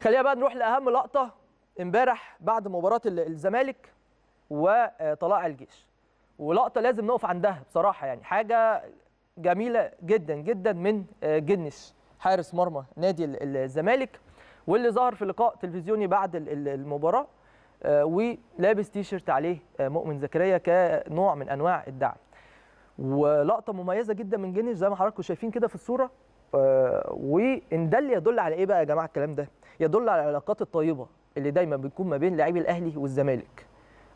خلينا بقى نروح لاهم لقطه امبارح بعد مباراه الزمالك وطلائع الجيش ولقطه لازم نقف عندها بصراحه يعني حاجه جميله جدا جدا من آه، جنش حارس مرمى نادي الزمالك واللي ظهر في لقاء تلفزيوني بعد المباراه آه، ولابس تيشيرت عليه آه، مؤمن زكريا كنوع من انواع الدعم ولقطه مميزه جدا من جنش زي ما حضراتكم شايفين كده في الصوره آه، وان ده اللي يدل على ايه بقى يا جماعه الكلام ده يدل على العلاقات الطيبه اللي دايما بتكون ما بين لاعبي الاهلي والزمالك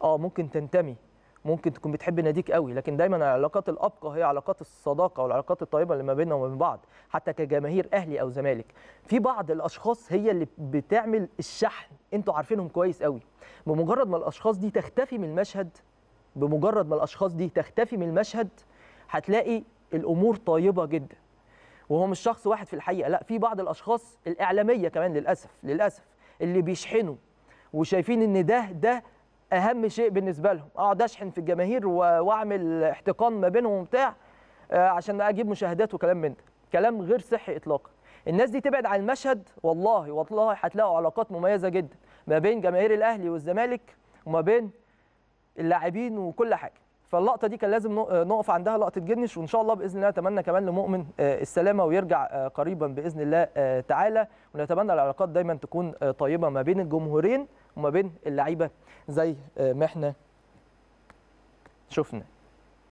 اه ممكن تنتمي ممكن تكون بتحب ناديك قوي لكن دايما العلاقات الابقى هي علاقات الصداقه والعلاقات الطيبه اللي ما بيننا وما بين بعض حتى كجماهير اهلي او زمالك في بعض الاشخاص هي اللي بتعمل الشحن انتوا عارفينهم كويس قوي بمجرد ما الاشخاص دي تختفي من المشهد بمجرد ما الاشخاص دي تختفي من المشهد هتلاقي الامور طيبه جدا وهو مش شخص واحد في الحقيقه لا في بعض الاشخاص الاعلاميه كمان للاسف للاسف اللي بيشحنوا وشايفين ان ده ده اهم شيء بالنسبه لهم اقعد اشحن في الجماهير واعمل احتقان ما بينهم وبتاع آه، عشان اجيب مشاهدات وكلام من ده كلام غير صحي اطلاقا الناس دي تبعد عن المشهد والله والله هتلاقوا علاقات مميزه جدا ما بين جماهير الاهلي والزمالك وما بين اللاعبين وكل حاجه فاللقطه دي كان لازم آه، نقف عندها لقطه جنش وان شاء الله باذن الله نتمنى كمان لمؤمن آه، السلامه ويرجع آه، قريبا باذن الله تعالى ونتمنى العلاقات دايما تكون طيبه ما بين الجمهورين وما بين اللعيبه زي ما احنا شفنا